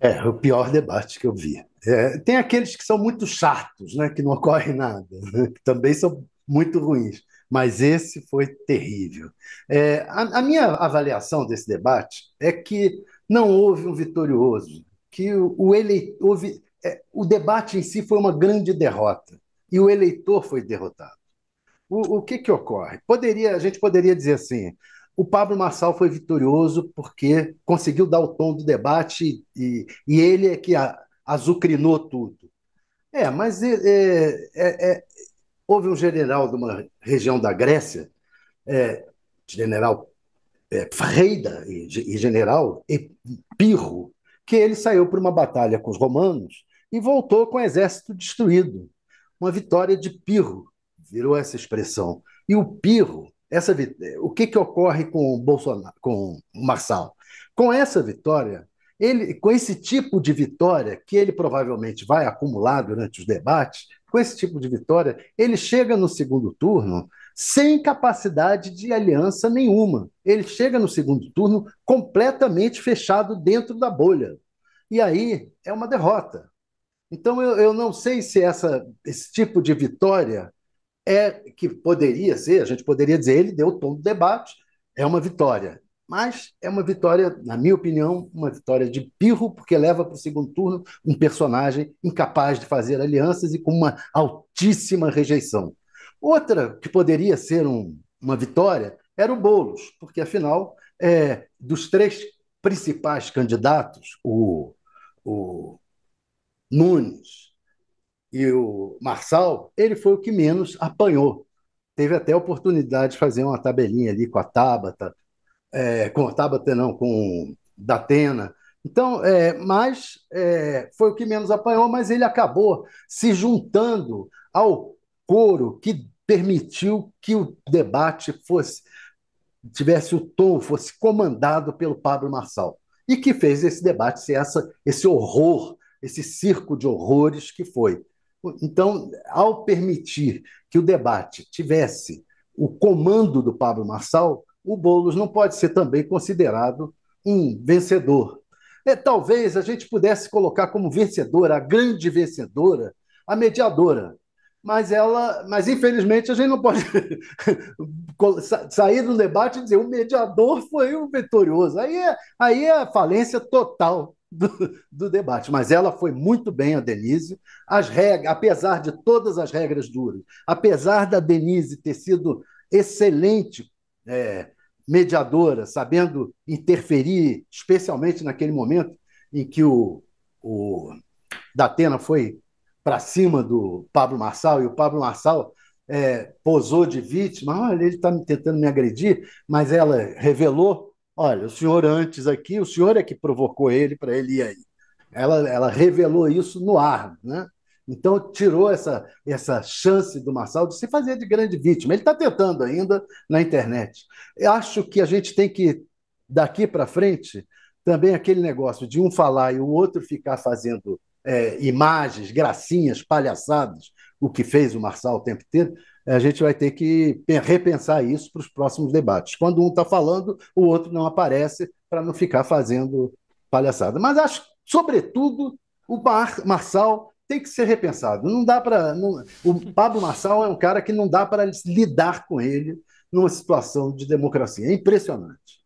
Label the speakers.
Speaker 1: É, o pior debate que eu vi. É, tem aqueles que são muito chatos, né, que não ocorre nada, né, que também são muito ruins, mas esse foi terrível. É, a, a minha avaliação desse debate é que não houve um vitorioso, que o, o houve, é, o debate em si foi uma grande derrota e o eleitor foi derrotado. O, o que, que ocorre? Poderia, a gente poderia dizer assim: o Pablo Marçal foi vitorioso porque conseguiu dar o tom do debate e, e ele é que a, azucrinou tudo. É, mas é, é, é, é houve um general de uma região da Grécia, é, general é, Freida e, e general Epirro, que ele saiu para uma batalha com os romanos e voltou com o exército destruído. Uma vitória de Pirro, virou essa expressão. E o Pirro essa, o que, que ocorre com o Bolsonaro, com o Marçal? Com essa vitória, ele, com esse tipo de vitória que ele provavelmente vai acumular durante os debates, com esse tipo de vitória, ele chega no segundo turno sem capacidade de aliança nenhuma. Ele chega no segundo turno completamente fechado dentro da bolha. E aí é uma derrota. Então eu, eu não sei se essa, esse tipo de vitória é que poderia ser, a gente poderia dizer, ele deu o tom do debate, é uma vitória. Mas é uma vitória, na minha opinião, uma vitória de pirro, porque leva para o segundo turno um personagem incapaz de fazer alianças e com uma altíssima rejeição. Outra que poderia ser um, uma vitória era o Boulos, porque afinal, é, dos três principais candidatos, o, o Nunes, e o Marçal, ele foi o que menos apanhou. Teve até a oportunidade de fazer uma tabelinha ali com a Tabata, é, com a Tabata não, com Datena. Então, é, mas é, foi o que menos apanhou, mas ele acabou se juntando ao coro que permitiu que o debate fosse tivesse o tom, fosse comandado pelo Pablo Marçal. E que fez esse debate ser essa, esse horror, esse circo de horrores que foi. Então, ao permitir que o debate tivesse o comando do Pablo Marçal, o Boulos não pode ser também considerado um vencedor. É, talvez a gente pudesse colocar como vencedora, a grande vencedora, a mediadora. Mas ela, mas infelizmente a gente não pode sair do debate e dizer o mediador foi o vitorioso. Aí é, aí é a falência total do, do, debate. Mas ela foi muito bem, a Denise. As regras, apesar de todas as regras duras, apesar da Denise ter sido excelente é, mediadora, sabendo interferir, especialmente naquele momento em que o, o Datena foi para cima do Pablo Marçal e o Pablo Marçal é, posou de vítima. Olha, ele está tentando me agredir, mas ela revelou Olha, o senhor antes aqui, o senhor é que provocou ele para ele ir aí. Ela, ela revelou isso no ar, né? Então tirou essa, essa chance do Marçal de se fazer de grande vítima. Ele está tentando ainda na internet. Eu acho que a gente tem que, daqui para frente, também aquele negócio de um falar e o outro ficar fazendo é, imagens, gracinhas, palhaçadas, o que fez o Marçal o tempo inteiro, a gente vai ter que repensar isso para os próximos debates. Quando um está falando, o outro não aparece para não ficar fazendo palhaçada. Mas acho, sobretudo, o Mar Marçal tem que ser repensado. Não dá para. O Pablo Marçal é um cara que não dá para lidar com ele numa situação de democracia. É impressionante.